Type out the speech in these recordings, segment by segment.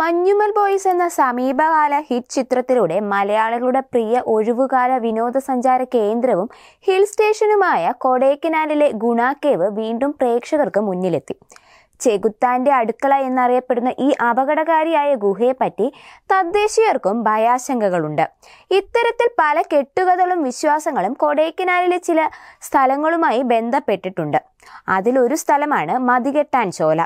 Manjummel boys എന്ന സമീപകാല hit ചിത്രത്തിലൂടെ മലയാളികളുടെ പ്രിയ ഒഴിവുകാല വിനോദസഞ്ചാര കേന്ദ്രവും ഹിൽ സ്റ്റേഷനുമായ കൊടൈക്കനാലിലെ ഗുണാക്കേവ് വീണ്ടും പ്രേക്ഷകർക്ക് മുന്നിലെത്തി ചെകുത്താന്റെ അടുക്കള എന്നറിയപ്പെടുന്ന ഈ അപകടകാരിയായ ഗുഹയെപ്പറ്റി തദ്ദേശീയർക്കും ഭയാശങ്കകളുണ്ട് ഇത്തരത്തിൽ പല കെട്ടുകഥകളും വിശ്വാസങ്ങളും കൊടൈക്കനാലിലെ ചില സ്ഥലങ്ങളുമായി ബന്ധപ്പെട്ടിട്ടുണ്ട് അതിലൊരു സ്ഥലമാണ് മതികെട്ടാൻ ചോല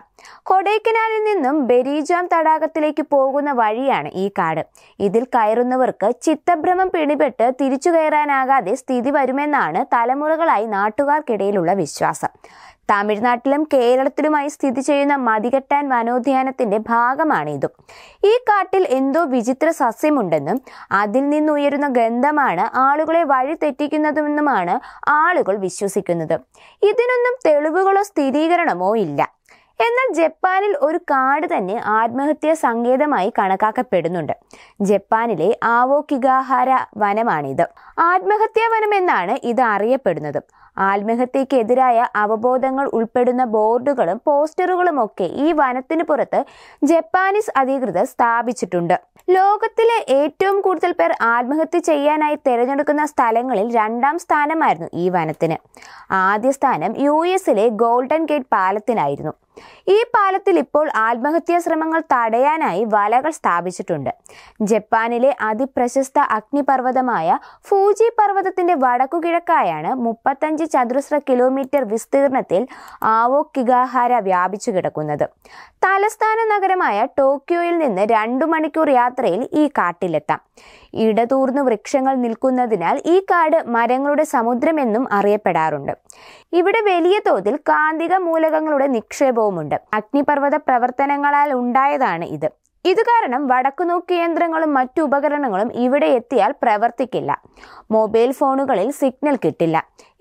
കൊടൈക്കനാലിൽ നിന്നും ബെരീജാം തടാകത്തിലേക്ക് പോകുന്ന വഴിയാണ് ഈ കാട് ഇതിൽ കയറുന്നവർക്ക് ചിത്തഭ്രമം പിടിപെട്ട് തിരിച്ചു കയറാനാകാതെ സ്ഥിതി വരുമെന്നാണ് തലമുറകളായി നാട്ടുകാർക്കിടയിലുള്ള വിശ്വാസം തമിഴ്നാട്ടിലും കേരളത്തിലുമായി സ്ഥിതി ചെയ്യുന്ന മതികെട്ടാൻ വനോദ്യാനത്തിന്റെ ഭാഗമാണ് ഈ കാട്ടിൽ എന്തോ വിചിത്ര സസ്യമുണ്ടെന്നും അതിൽ നിന്നുയരുന്ന ഗന്ധമാണ് ആളുകളെ വഴി തെറ്റിക്കുന്നതെന്നുമാണ് ആളുകൾ വിശ്വസിക്കുന്നത് ഇതിനൊന്നും തെളിവുകളോ സ്ഥിരീകരണമോ ഇല്ല എന്നാൽ ജപ്പാനിൽ ഒരു കാട് തന്നെ ആത്മഹത്യാ സങ്കേതമായി കണക്കാക്കപ്പെടുന്നുണ്ട് ജപ്പാനിലെ ആവോകിഗാഹാര വനമാണിത് ആത്മഹത്യാ വനം എന്നാണ് ഇത് അറിയപ്പെടുന്നത് ആത്മഹത്യക്കെതിരായ അവബോധങ്ങൾ ഉൾപ്പെടുന്ന ബോർഡുകളും പോസ്റ്ററുകളും ഒക്കെ ഈ വനത്തിന് പുറത്ത് ജപ്പാനീസ് അധികൃതർ സ്ഥാപിച്ചിട്ടുണ്ട് ലോകത്തിലെ ഏറ്റവും കൂടുതൽ പേർ ആത്മഹത്യ ചെയ്യാനായി തിരഞ്ഞെടുക്കുന്ന സ്ഥലങ്ങളിൽ രണ്ടാം സ്ഥാനമായിരുന്നു ഈ വനത്തിന് ആദ്യ സ്ഥാനം യു എസിലെ ഗോൾഡൻ ഗേറ്റ് പാലത്തിനായിരുന്നു ഈ പാലത്തിൽ ഇപ്പോൾ ആത്മഹത്യാ ശ്രമങ്ങൾ തടയാനായി വലകൾ സ്ഥാപിച്ചിട്ടുണ്ട് ജപ്പാനിലെ അതിപ്രശസ്ത അഗ്നിപർവ്വതമായ ഫൂജി പർവ്വതത്തിന്റെ കിഴക്കായാണ് മുപ്പത്തഞ്ച് ചതുരശ്ര കിലോമീറ്റർ വിസ്തീർണത്തിൽ ആവോ കിഗാഹാര വ്യാപിച്ചു കിടക്കുന്നത് തലസ്ഥാന നഗരമായ ടോക്കിയോയിൽ നിന്ന് രണ്ടു മണിക്കൂർ യാത്രയിൽ ഈ കാട്ടിലെത്താം ഇടതൂർന്ന് വൃക്ഷങ്ങൾ നിൽക്കുന്നതിനാൽ ഈ കാട് മരങ്ങളുടെ സമുദ്രമെന്നും അറിയപ്പെടാറുണ്ട് ഇവിടെ വലിയ തോതിൽ കാന്തിക മൂലകങ്ങളുടെ നിക്ഷേപവുമുണ്ട് അഗ്നിപർവ്വത പ്രവർത്തനങ്ങളാൽ ഉണ്ടായതാണ് ഇത് ഇത് കാരണം വടക്കുനോക്ക് കേന്ദ്രങ്ങളും മറ്റു ഉപകരണങ്ങളും ഇവിടെ എത്തിയാൽ പ്രവർത്തിക്കില്ല മൊബൈൽ ഫോണുകളിൽ സിഗ്നൽ കിട്ടില്ല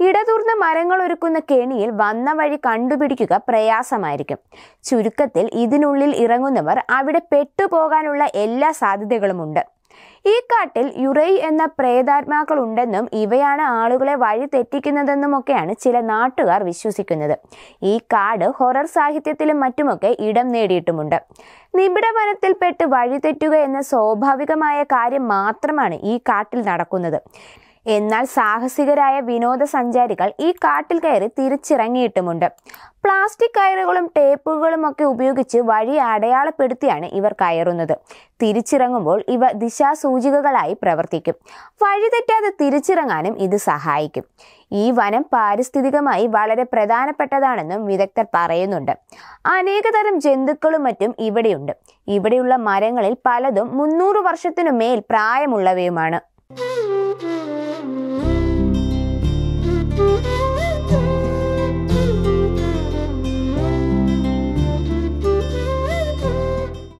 ഇടതൂർന്ന മരങ്ങൾ ഒരുക്കുന്ന കെണിയിൽ വന്ന വഴി കണ്ടുപിടിക്കുക പ്രയാസമായിരിക്കും ചുരുക്കത്തിൽ ഇതിനുള്ളിൽ ഇറങ്ങുന്നവർ അവിടെ പെട്ടുപോകാനുള്ള എല്ലാ സാധ്യതകളുമുണ്ട് ഈ കാട്ടിൽ യുറൈ എന്ന പ്രേതാത്മാക്കൾ ഉണ്ടെന്നും ഇവയാണ് ആളുകളെ വഴി ഒക്കെയാണ് ചില നാട്ടുകാർ വിശ്വസിക്കുന്നത് ഈ കാട് ഹൊറർ സാഹിത്യത്തിലും മറ്റുമൊക്കെ ഇടം നേടിയിട്ടുമുണ്ട് നിബിഡ വനത്തിൽപ്പെട്ട് വഴിതെറ്റുക എന്ന സ്വാഭാവികമായ കാര്യം മാത്രമാണ് ഈ കാട്ടിൽ നടക്കുന്നത് എന്നാൽ സാഹസികരായ വിനോദസഞ്ചാരികൾ ഈ കാട്ടിൽ കയറി തിരിച്ചിറങ്ങിയിട്ടുമുണ്ട് പ്ലാസ്റ്റിക് കയറുകളും ടേപ്പുകളും ഒക്കെ ഉപയോഗിച്ച് വഴി അടയാളപ്പെടുത്തിയാണ് ഇവർ കയറുന്നത് തിരിച്ചിറങ്ങുമ്പോൾ ഇവ ദിശാസൂചികകളായി പ്രവർത്തിക്കും വഴിതെറ്റാതെ തിരിച്ചിറങ്ങാനും ഇത് സഹായിക്കും ഈ വനം പാരിസ്ഥിതികമായി വളരെ പ്രധാനപ്പെട്ടതാണെന്നും വിദഗ്ധർ പറയുന്നുണ്ട് അനേകതരം ജന്തുക്കളും മറ്റും ഇവിടെയുണ്ട് ഇവിടെയുള്ള മരങ്ങളിൽ പലതും മുന്നൂറ് വർഷത്തിനു മേൽ പ്രായമുള്ളവയുമാണ്